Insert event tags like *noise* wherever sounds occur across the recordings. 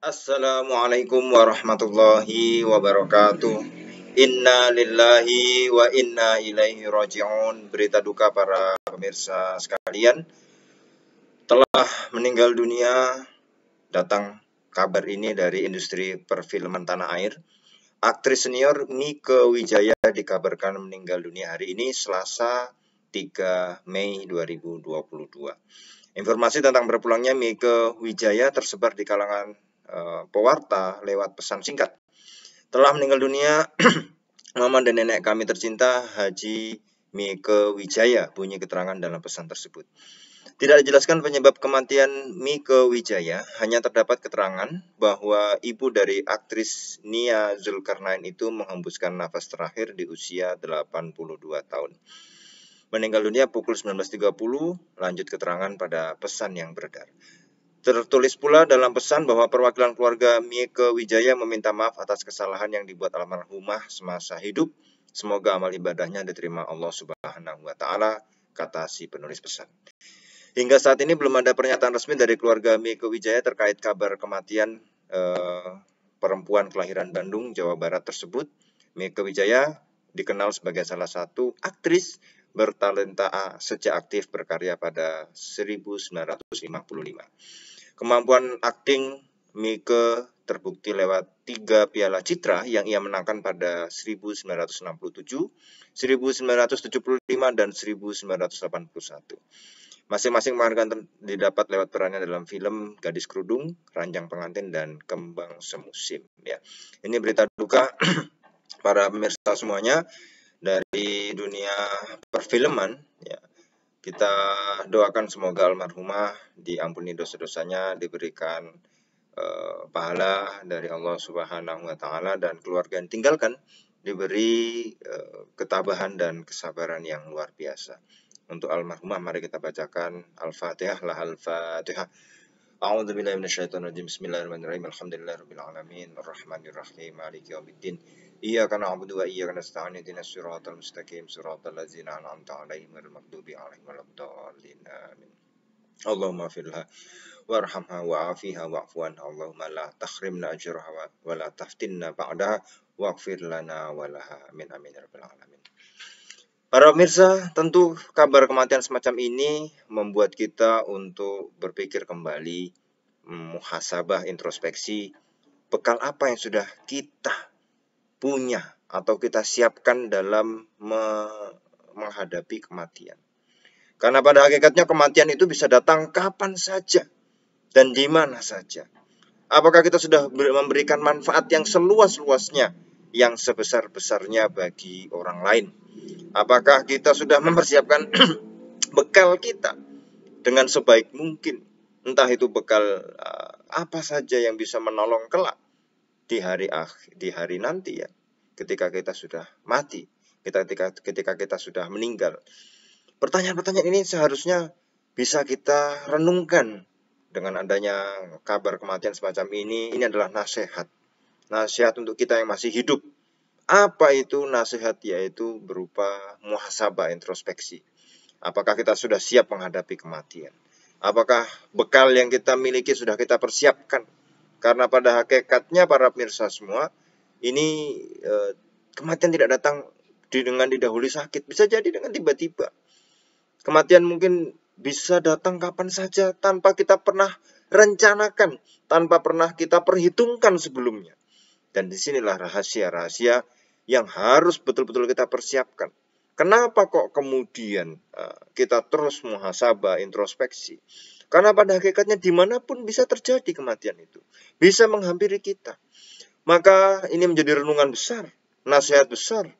Assalamualaikum warahmatullahi wabarakatuh. Inna lillahi wa inna ilaihi raji'un. Berita duka para pemirsa sekalian. Telah meninggal dunia datang kabar ini dari industri perfilman tanah air. Aktris senior Mika Wijaya dikabarkan meninggal dunia hari ini Selasa 3 Mei 2022. Informasi tentang berpulangnya Mika Wijaya tersebar di kalangan Eh, pewarta lewat pesan singkat. Telah meninggal dunia *clears throat* mama dan nenek kami tercinta Haji Mieke Wijaya, bunyi keterangan dalam pesan tersebut. Tidak dijelaskan penyebab kematian Mieke Wijaya, hanya terdapat keterangan bahwa ibu dari aktris Nia Zulkarnain itu menghembuskan nafas terakhir di usia 82 tahun. Meninggal dunia pukul 19.30, lanjut keterangan pada pesan yang beredar. Tertulis pula dalam pesan bahwa perwakilan keluarga Mieke Wijaya meminta maaf atas kesalahan yang dibuat almarhumah semasa hidup. Semoga amal ibadahnya diterima Allah Subhanahu wa taala, kata si penulis pesan. Hingga saat ini belum ada pernyataan resmi dari keluarga Mieke Wijaya terkait kabar kematian eh, perempuan kelahiran Bandung, Jawa Barat tersebut. Mieke Wijaya dikenal sebagai salah satu aktris bertalenta ah, sejak aktif berkarya pada 1955. Kemampuan akting Mike terbukti lewat tiga piala citra yang ia menangkan pada 1967, 1975, dan 1981. Masing-masing penghargaan didapat lewat perannya dalam film Gadis Kerudung, Ranjang Pengantin, dan Kembang Semusim. Ya, ini berita duka *clears throat* para pemirsa semuanya dari dunia perfilman kita doakan semoga almarhumah diampuni dosa-dosanya, diberikan uh, pahala dari Allah Subhanahu wa taala dan keluarga yang tinggalkan diberi uh, ketabahan dan kesabaran yang luar biasa. Untuk almarhumah mari kita bacakan Al-Fatihah lah al Fatihah. أعوذ بالله من الشيطان الرجيم بسم الله الرحمن الرحيم الحمد لله رب العالمين الرحمن الرحيم مالك يوم الدين إياك نعبد وإياك نستعين اهدنا الصراط المستقيم صراط الذين أنعمت عليهم غير المغضوب عليهم ولا الضالين آمين اللهم اغفر لها وارحمها وعافيها واعف عنها اللهم لا تحرمنا أجرها ولا تفتنا بعدها واغفر لنا ولها من آمين رب العالمين Para pemirsa, tentu kabar kematian semacam ini membuat kita untuk berpikir kembali, muhasabah, introspeksi, bekal apa yang sudah kita punya atau kita siapkan dalam me menghadapi kematian. Karena pada hakikatnya kematian itu bisa datang kapan saja dan di mana saja. Apakah kita sudah memberikan manfaat yang seluas-luasnya, yang sebesar-besarnya bagi orang lain? Apakah kita sudah mempersiapkan *clears throat* bekal kita dengan sebaik mungkin? Entah itu bekal eh, apa saja yang bisa menolong kelak di hari akhir, di hari nanti ya. Ketika kita sudah mati, kita ketika ketika kita sudah meninggal. Pertanyaan-pertanyaan ini seharusnya bisa kita renungkan dengan adanya kabar kematian semacam ini. Ini adalah nasihat. Nasihat untuk kita yang masih hidup apa itu nasihat yaitu berupa muhasabah introspeksi. Apakah kita sudah siap menghadapi kematian? Apakah bekal yang kita miliki sudah kita persiapkan? Karena pada hakikatnya para pemirsa semua, ini eh, kematian tidak datang dengan didahului sakit, bisa jadi dengan tiba-tiba. Kematian mungkin bisa datang kapan saja tanpa kita pernah rencanakan, tanpa pernah kita perhitungkan sebelumnya. Dan disinilah rahasia-rahasia yang harus betul-betul kita persiapkan. Kenapa kok kemudian eh, kita terus muhasabah, introspeksi? Karena pada hakikatnya dimanapun bisa terjadi kematian itu. Bisa menghampiri kita. Maka ini menjadi renungan besar, nasihat besar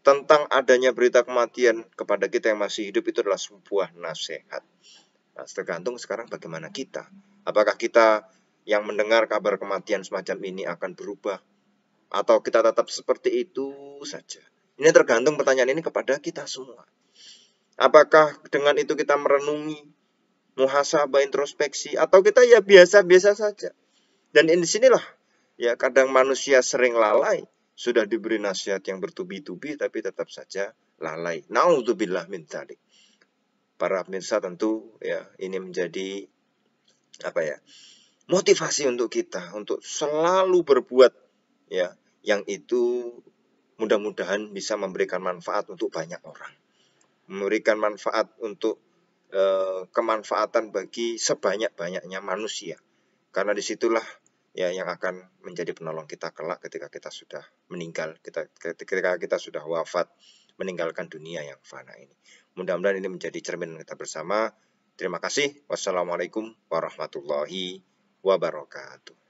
tentang adanya berita kematian kepada kita yang masih hidup itu adalah sebuah nasihat. Nah, tergantung sekarang bagaimana kita. Apakah kita yang mendengar kabar kematian semacam ini akan berubah atau kita tetap seperti itu saja? Ini tergantung pertanyaan ini kepada kita semua. Apakah dengan itu kita merenungi, muhasabah, introspeksi, atau kita ya biasa-biasa saja? Dan di sinilah ya kadang manusia sering lalai, sudah diberi nasihat yang bertubi-tubi tapi tetap saja lalai. Nauzubillah min tadi. Para pemirsa tentu ya ini menjadi apa ya? motivasi untuk kita untuk selalu berbuat ya yang itu mudah-mudahan bisa memberikan manfaat untuk banyak orang memberikan manfaat untuk e, kemanfaatan bagi sebanyak-banyaknya manusia karena disitulah ya yang akan menjadi penolong kita kelak ketika kita sudah meninggal kita ketika kita sudah wafat meninggalkan dunia yang fana ini mudah-mudahan ini menjadi cermin kita bersama terima kasih wassalamualaikum warahmatullahi wabarakatuh